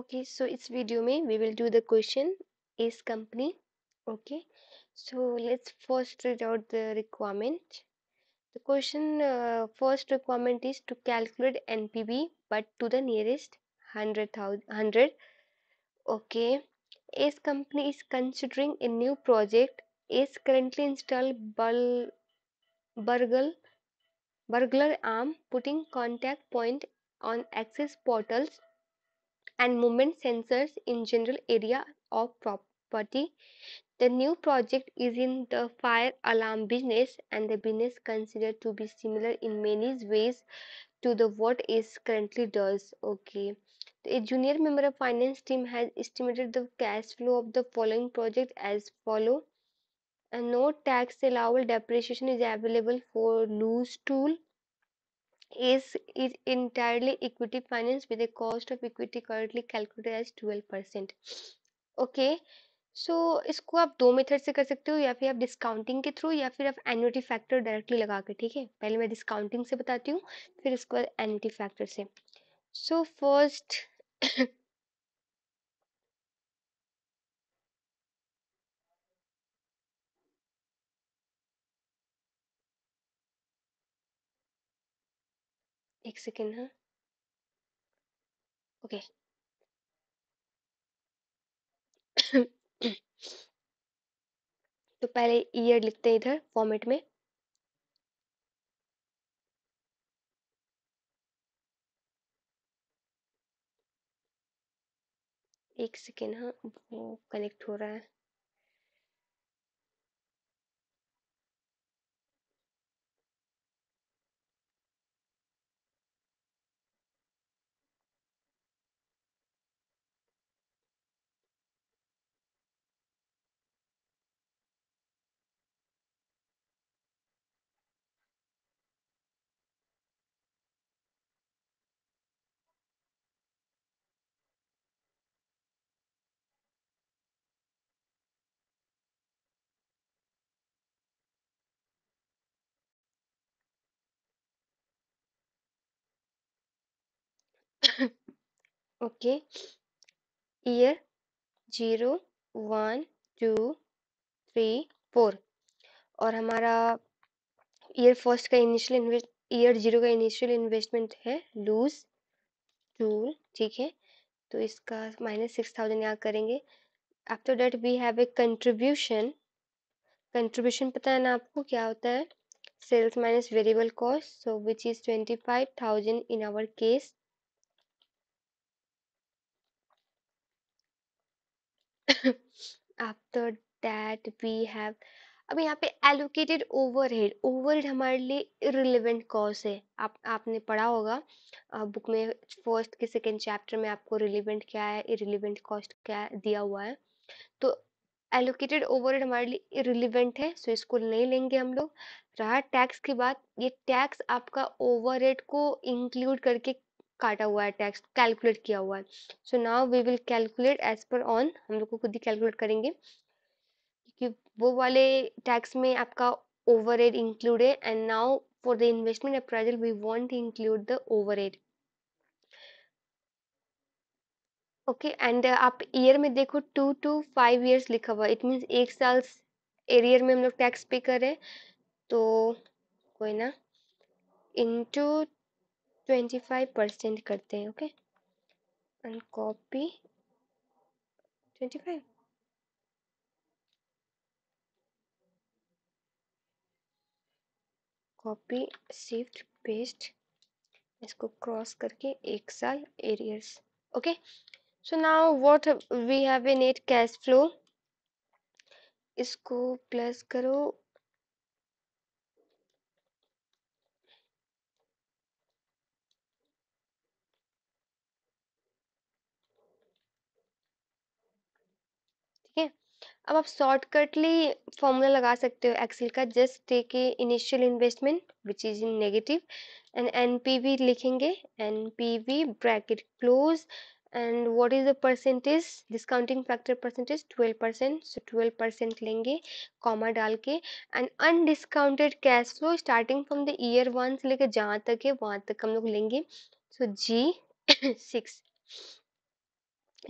Okay, so it's video video we will do the question. is company okay so let's first read out the requirement the question uh, first requirement is to calculate npv but to the nearest 100000 100 okay ace company is considering a new project is currently installed bul burgle burglar arm putting contact point on access portals and movement sensors in general area of property. The new project is in the fire alarm business and the business considered to be similar in many ways to the what is currently does. Okay. A junior member of finance team has estimated the cash flow of the following project as follow. And no tax allowable depreciation is available for loose tool is is entirely equity finance with a cost of equity currently calculated as 12 percent okay so इसको आप दो method से कर सकते हो या फिर आप डिस्काउंटिंग के थ्रू या फिर आप एनुटी फैक्टर डायरेक्टली लगा के ठीक है पहले मैं डिस्काउंटिंग से बताती हूँ फिर इसको बाद एनुटी फैक्टर से सो फर्स्ट एक सेकेंड हाँ ओके तो पहले ईयर लिखते हैं इधर फॉर्मेट में एक सेकेंड हाँ वो कनेक्ट हो रहा है okay year zero one two three four और हमारा ईयर फर्स्ट का इनिशियल इन्वेस्ट ईयर जीरो का इनिशियल इन्वेस्टमेंट है लूज टू ठीक है तो इसका माइनस सिक्स थाउजेंड यहाँ करेंगे after that we have a contribution contribution पता है ना आपको क्या होता है sales minus variable cost so which is twenty five thousand in our case after that we have अब यहाँ पे एलोकेटेड ओवरहेड ओवरहेड हमारे लिए रिलेवेंट कॉज है आप आपने पढ़ा होगा बुक में फर्स्ट के सेकेंड चैप्टर में आपको रिलेवेंट क्या है इरिलेवेंट कॉस्ट क्या दिया हुआ है तो एलोकेटेड ओवरहेड हमारे लिए इरिलेवेंट है सो इसको नहीं लेंगे हम लोग रहा टैक्स की बात ये टैक्स आपका ओवरहेड को इंक्लूड करके काटा हुआ है टैक्स कैलकुलेट किया हुआ है so now we will calculate as per on हम लोग को खुद ही कैलकुलेट करेंगे क्योंकि वो वाले टैक्स में आपका ओवर एड इंक्लूड है and now for the investment appraisal we want include the overhead okay and आप ईयर में देखो टू टू फाइव ईयर्स लिखा हुआ इट मीन्स एक साल एरियर में हम लोग टैक्स पे करें तो कोई ना इंटू ट्वेंटी फाइव परसेंट करते हैं okay and copy twenty five copy shift paste इसको क्रॉस करके एक साल arrears okay so now what we have a net cash flow इसको प्लस करो अब आप शॉर्टकटली फॉर्मूला लगा सकते हो एक्सेल का just take a initial investment which is in negative and N P V लिखेंगे N P V bracket close and what is the percentage discounting factor percentage twelve percent so twelve percent लेंगे comma डाल के and undiscounted cash flow starting from the year one से लेकर जहाँ तक है वहाँ तक हम लोग लेंगे सो जी सिक्स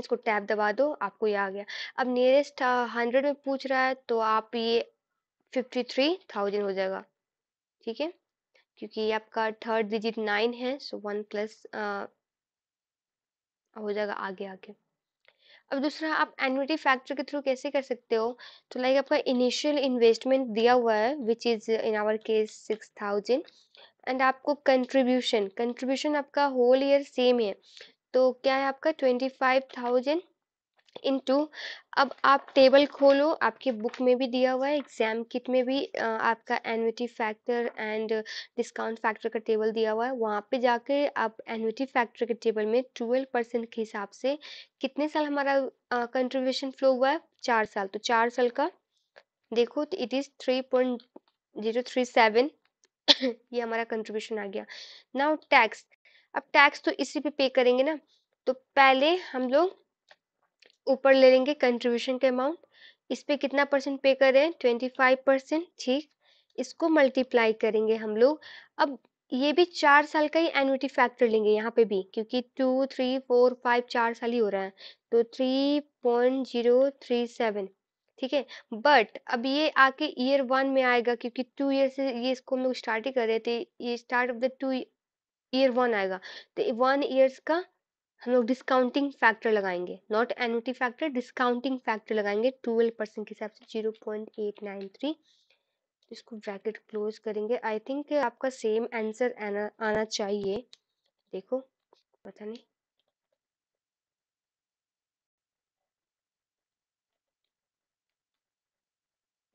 इसको टैब दबा दो आपको ये आ गया अब नियरेस्ट हंड्रेड में पूछ रहा है तो आप ये फिफ्टी थ्री थाउजेंड हो जाएगा ठीक है क्योंकि आपका थर्ड डिजिट नाइन है सो वन प्लस हो जाएगा आगे आगे अब दूसरा आप एनुटी फैक्टर के थ्रू कैसे कर सकते हो तो लाइक आपका इनिशियल इन्वेस्टमेंट दिया हुआ है which is in our case six thousand and आपको कंट्रीब्यूशन कंट्रीब्यूशन आपका होल ईयर सेम है तो क्या है आपका twenty five thousand into अब आप टेबल खोलो आपके बुक में भी दिया हुआ है एग्जाम किट में भी आपका annuity factor and discount factor का टेबल दिया हुआ है वहाँ पे जाकर आप एनुटी फैक्टर के टेबल में ट्वेल्व परसेंट के हिसाब से कितने साल हमारा कंट्रीब्यूशन फ्लो हुआ है चार साल तो चार साल का देखो तो it is three point zero three seven ये हमारा कंट्रीब्यूशन आ गया नाउ टैक्स अब टैक्स तो इसी पे पे करेंगे ना तो पहले हम लोग ऊपर ले लेंगे कंट्रीब्यूशन के अमाउंट इस पर कितना परसेंट पे कर रहे हैं ट्वेंटी फाइव परसेंट ठीक इसको मल्टीप्लाई करेंगे हम लोग अब ये भी चार साल का ही एनुटी फैक्टर लेंगे यहाँ पे भी क्योंकि टू थ्री फोर फाइव चार साल ही हो रहा है तो three point zero three seven ठीक है बट अब ये आके ईयर वन में आएगा क्योंकि टू ईयर से ये इसको हम लोग स्टार्ट ही कर रहे थे ये start of the two year one आएगा तो वन ईयर्स का हम लोग डिस्काउंटिंग फैक्टर लगाएंगे not annuity factor discounting factor लगाएंगे ट्वेल्व परसेंट के हिसाब से zero point eight nine three इसको ब्रैकेट क्लोज करेंगे आई थिंक आपका सेम आंसर आना आना चाहिए देखो पता नहीं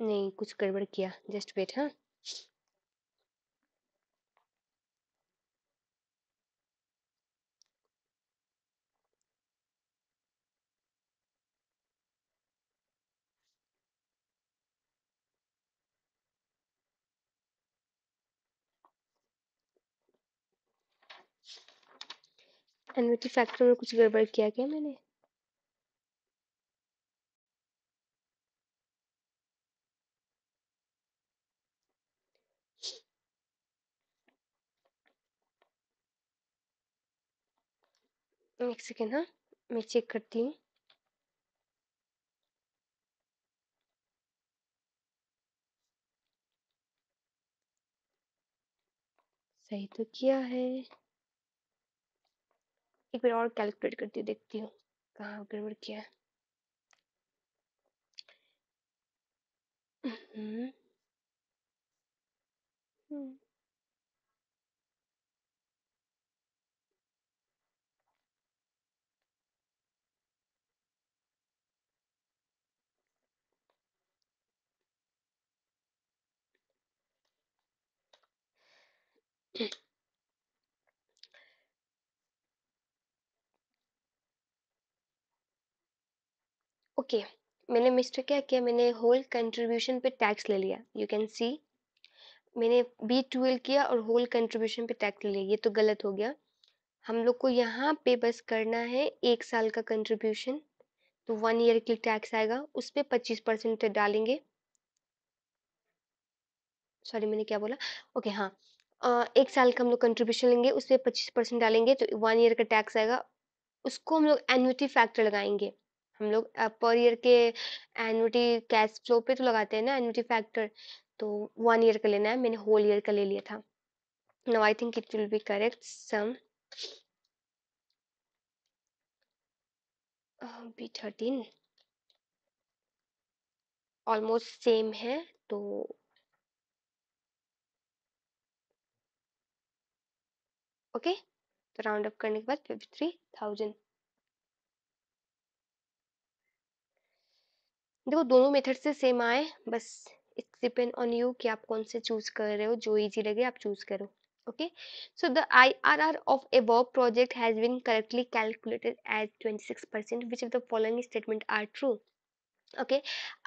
नहीं कुछ गड़बड़ किया जस्ट वेट हाँ एनविटी फैक्टर में कुछ गड़बड़ किया क्या मैंने एक सेकेंड हाँ मैं चेक करती हूँ सही तो किया है एक बार और कैलकुलेट करती हूँ देखती हूँ कहाँ गड़बड़ किया है हम्म। हम्म। ओके मैंने मिस्टर क्या किया मैंने होल कंट्रीब्यूशन पे टैक्स ले लिया यू कैन सी मैंने बी ट्वेल्व किया और होल कंट्रीब्यूशन पे टैक्स ले लिया ये तो गलत हो गया हम लोग को यहाँ पे बस करना है एक साल का कंट्रीब्यूशन तो वन ईयर के लिए टैक्स आएगा उस पर पच्चीस परसेंट डालेंगे सॉरी मैंने क्या बोला ओके okay, हाँ एक साल का हम लोग कंट्रीब्यूशन लेंगे उस पर पच्चीस परसेंट डालेंगे तो वन ईयर का टैक्स आएगा उसको हम लोग एनुटी फैक्टर लगाएंगे हम लोग पर ईयर के एनुटी कैश फ्लो पे तो लगाते हैं ना एनुटी फैक्टर तो वन ईयर का लेना है मैंने होल ईयर का ले लिया था now I think it will be correct sum be thirteen almost same है तो ओके okay? तो राउंड अप करने के बाद फिफ्टी थ्री थाउजेंड देखो दोनों मेथड से सेम आए बस इट्स डिपेंड ऑन यू कि आप कौन से चूज कर रहे हो जो इजी लगे आप चूज करो okay so the IRR of a work project has been correctly calculated at 26 percent of the following statement are true okay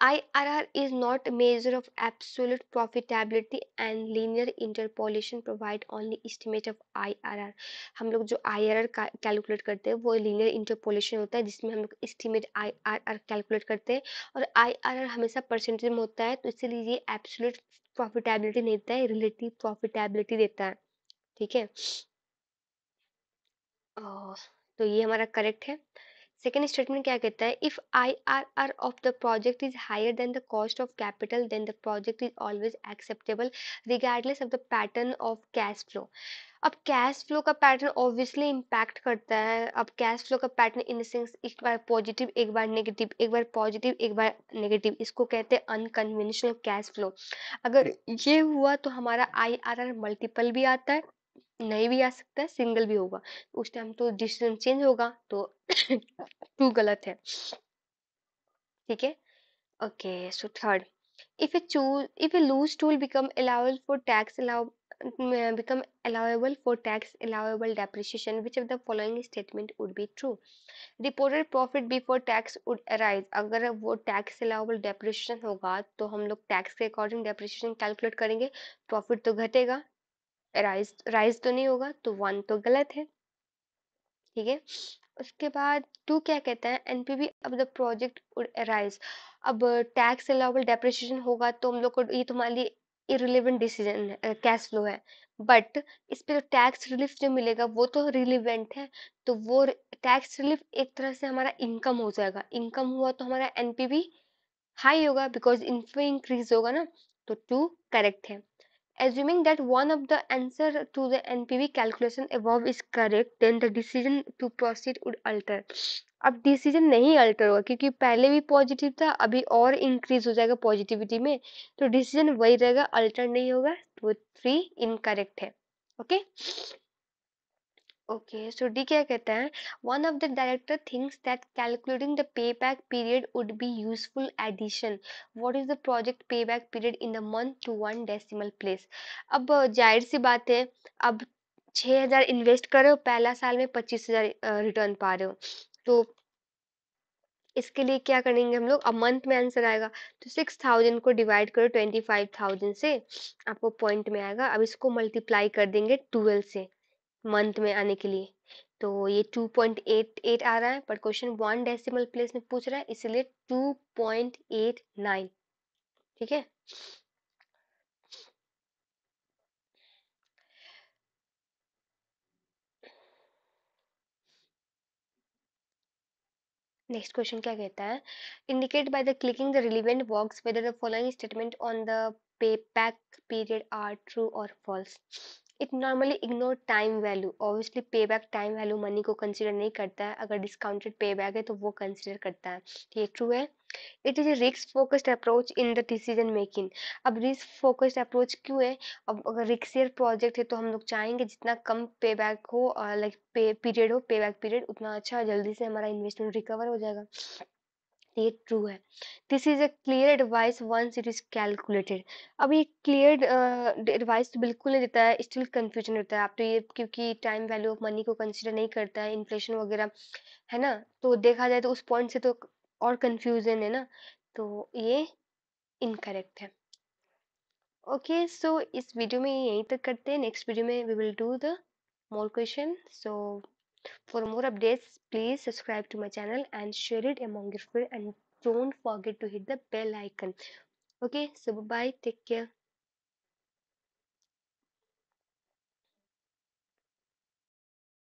irr is not a measure of absolute profitability and linear interpolation provide only estimate of irr हम लोग जो irr calculate करते हैं वो linear interpolation होता है जिसमें हम लोग estimate irr कैलकुलेट करते हैं और irr हमेशा परसेंटेज में होता है तो इसीलिए ये absolute प्रॉफिटेबिलिटी नहीं देता है रिलेटिव प्रॉफिटेबिलिटी देता है ठीक है तो ये हमारा करेक्ट है सेकेंड स्टेटमेंट क्या कहता है if I R R of the project is higher than the cost of capital then the project is always acceptable regardless of the pattern of cash flow अब कैश फ्लो का pattern obviously impact करता है अब cash flow का pattern in sense एक बार positive एक बार negative एक बार पॉजिटिव एक बार नेगेटिव इसको कहते हैं अनकन्वेंशनल कैश फ्लो अगर ये हुआ तो हमारा आई आर आर मल्टीपल भी आता है नहीं भी आ सकता है सिंगल भी होगा उस टाइम तो डिसीजन चेंज होगा तो टू गलत है ठीक है okay so third if a choose if a loose tool become allowable for tax allow become allowable for tax allowable depreciation which of the following statement would be true reported profit before tax would arise अगर वो tax allowable depreciation होगा तो हम लोग tax के according depreciation calculate करेंगे profit तो घटेगा राइज राइज तो नहीं होगा तो वन तो गलत है ठीक है उसके बाद टू क्या कहते हैं एनपीबी अब द प्रोजेक्ट राइज अब टैक्स अलाउबल डेप्रिशिएशन होगा तो हम लोग को ये तुम्हारे लिए इरिलेवेंट डिसीजन है कैश फ्लो है बट इस पर जो टैक्स रिलीफ जो मिलेगा वो तो रिलीवेंट है तो वो टैक्स रिलीफ एक तरह से हमारा इनकम हो जाएगा इनकम हुआ तो हमारा एनपीबी हाई होगा बिकॉज इनफ्लो इंक्रीज होगा ना तो टू करेक्ट है Assuming that one of the answer to the NPV calculation above is correct, then the decision to proceed would alter. अब डिसीजन नहीं अल्टर होगा क्योंकि पहले भी पॉजिटिव था अभी और इंक्रीज हो जाएगा पॉजिटिविटी में तो डिसीजन वही रहेगा अल्टर नहीं होगा तो थ्री इनकरेक्ट है okay okay? Okay so D क्या कहता है one of the director things that calculating the pay back period would be useful addition what is the project pay back period in the month to one decimal place अब uh, जाहिर सी बात है अब छः हज़ार इन्वेस्ट कर रहे हो पहला साल में पच्चीस हज़ार रिटर्न uh, पा रहे हो तो इसके लिए क्या करेंगे हम लोग अब मंथ में आंसर आएगा तो सिक्स थाउजेंड को डिवाइड करो ट्वेंटी फाइव थाउजेंड से आपको पॉइंट में आएगा अब इसको मल्टीप्लाई कर देंगे ट्वेल्व से मंथ में आने के लिए तो ये 2.88 आ रहा है पर क्वेश्चन वन डेसिमल प्लेस में पूछ रहा है इसलिए 2.89 ठीक है नेक्स्ट क्वेश्चन क्या कहता है indicate by the clicking the relevant box whether the following statement on the pay back period are true और false it normally ignore time value obviously pay back time value money को consider नहीं करता है अगर discounted pay back है तो वो consider करता है ये ट्रू है इट इज़ ए रिक्स focused approach in the decision making अब रिस्क फोकस्ड अप्रोच क्यों है अब अगर रिक्सियर प्रोजेक्ट है तो हम लोग चाहेंगे जितना कम पे बैक हो लाइक पे पीरियड हो पे बैक पीरियड उतना अच्छा जल्दी से हमारा इन्वेस्टमेंट रिकवर हो जाएगा ये ट्रू है this is a clear advice once it is calculated अब ये क्लियर एडवाइस तो बिल्कुल नहीं देता है स्टिल कन्फ्यूजन होता है आप तो ये क्योंकि टाइम वैल्यू ऑफ मनी को कंसिडर नहीं करता है इन्फ्लेशन वगैरह है ना तो देखा जाए तो उस पॉइंट से तो और कन्फ्यूजन है ना तो ये इनकरेक्ट है ओके okay, सो so इस वीडियो में यहीं तक करते हैं नेक्स्ट वीडियो में we will do the more question so For more updates, please subscribe to my channel and share it among your friends and don't forget to hit the bell icon. Okay, so bye, take care.